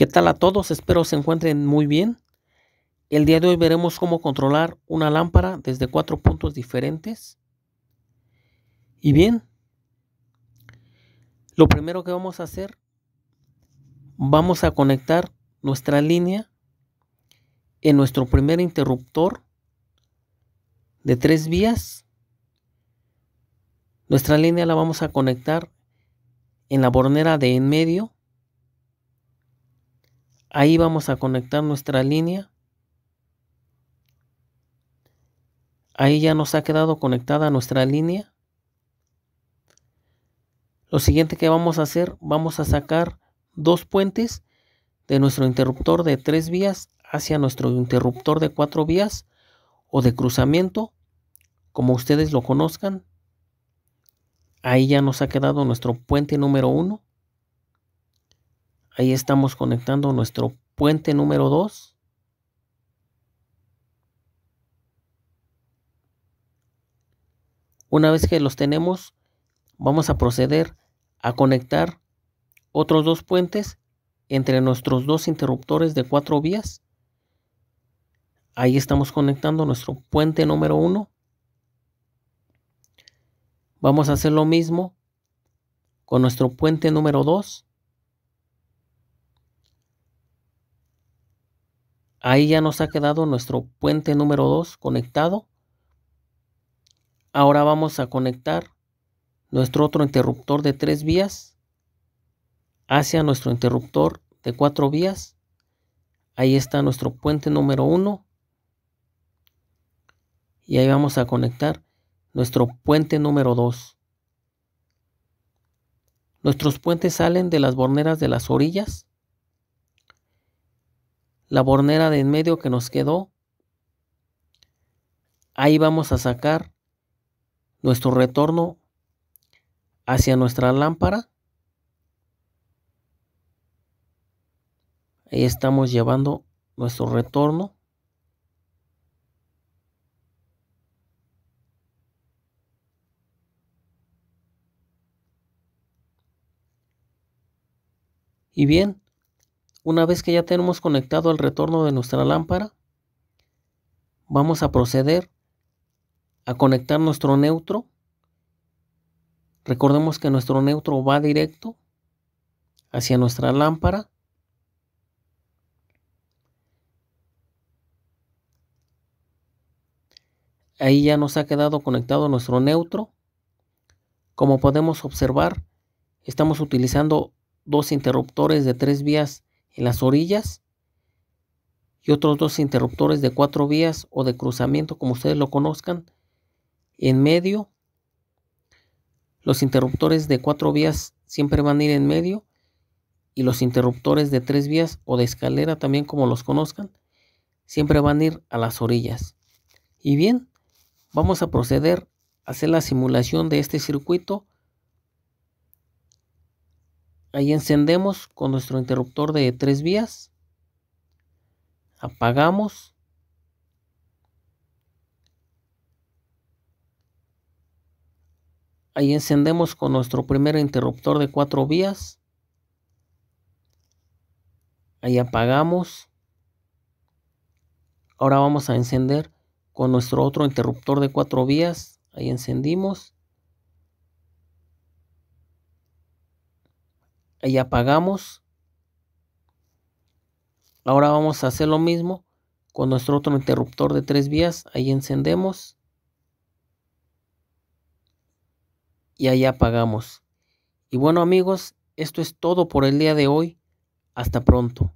¿Qué tal a todos? Espero se encuentren muy bien. El día de hoy veremos cómo controlar una lámpara desde cuatro puntos diferentes. Y bien, lo primero que vamos a hacer, vamos a conectar nuestra línea en nuestro primer interruptor de tres vías. Nuestra línea la vamos a conectar en la bornera de en medio Ahí vamos a conectar nuestra línea. Ahí ya nos ha quedado conectada nuestra línea. Lo siguiente que vamos a hacer, vamos a sacar dos puentes de nuestro interruptor de tres vías hacia nuestro interruptor de cuatro vías o de cruzamiento, como ustedes lo conozcan. Ahí ya nos ha quedado nuestro puente número uno. Ahí estamos conectando nuestro puente número 2. Una vez que los tenemos, vamos a proceder a conectar otros dos puentes entre nuestros dos interruptores de cuatro vías. Ahí estamos conectando nuestro puente número 1. Vamos a hacer lo mismo con nuestro puente número 2. Ahí ya nos ha quedado nuestro puente número 2 conectado. Ahora vamos a conectar nuestro otro interruptor de 3 vías hacia nuestro interruptor de 4 vías. Ahí está nuestro puente número 1. Y ahí vamos a conectar nuestro puente número 2. Nuestros puentes salen de las borneras de las orillas la bornera de en medio que nos quedó, ahí vamos a sacar nuestro retorno hacia nuestra lámpara. Ahí estamos llevando nuestro retorno. Y bien, una vez que ya tenemos conectado el retorno de nuestra lámpara, vamos a proceder a conectar nuestro neutro. Recordemos que nuestro neutro va directo hacia nuestra lámpara. Ahí ya nos ha quedado conectado nuestro neutro. Como podemos observar, estamos utilizando dos interruptores de tres vías las orillas y otros dos interruptores de cuatro vías o de cruzamiento, como ustedes lo conozcan, en medio. Los interruptores de cuatro vías siempre van a ir en medio y los interruptores de tres vías o de escalera también como los conozcan, siempre van a ir a las orillas. Y bien, vamos a proceder a hacer la simulación de este circuito Ahí encendemos con nuestro interruptor de tres vías. Apagamos. Ahí encendemos con nuestro primer interruptor de cuatro vías. Ahí apagamos. Ahora vamos a encender con nuestro otro interruptor de cuatro vías. Ahí encendimos. Ahí apagamos. Ahora vamos a hacer lo mismo con nuestro otro interruptor de tres vías. Ahí encendemos. Y ahí apagamos. Y bueno amigos, esto es todo por el día de hoy. Hasta pronto.